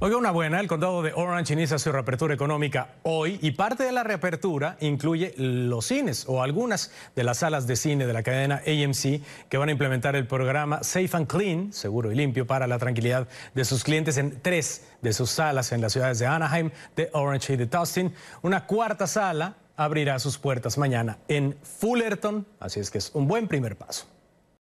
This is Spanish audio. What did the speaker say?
Oiga, una buena, el condado de Orange inicia su reapertura económica hoy y parte de la reapertura incluye los cines o algunas de las salas de cine de la cadena AMC que van a implementar el programa Safe and Clean, seguro y limpio para la tranquilidad de sus clientes en tres de sus salas en las ciudades de Anaheim, de Orange y de Tustin. Una cuarta sala abrirá sus puertas mañana en Fullerton, así es que es un buen primer paso.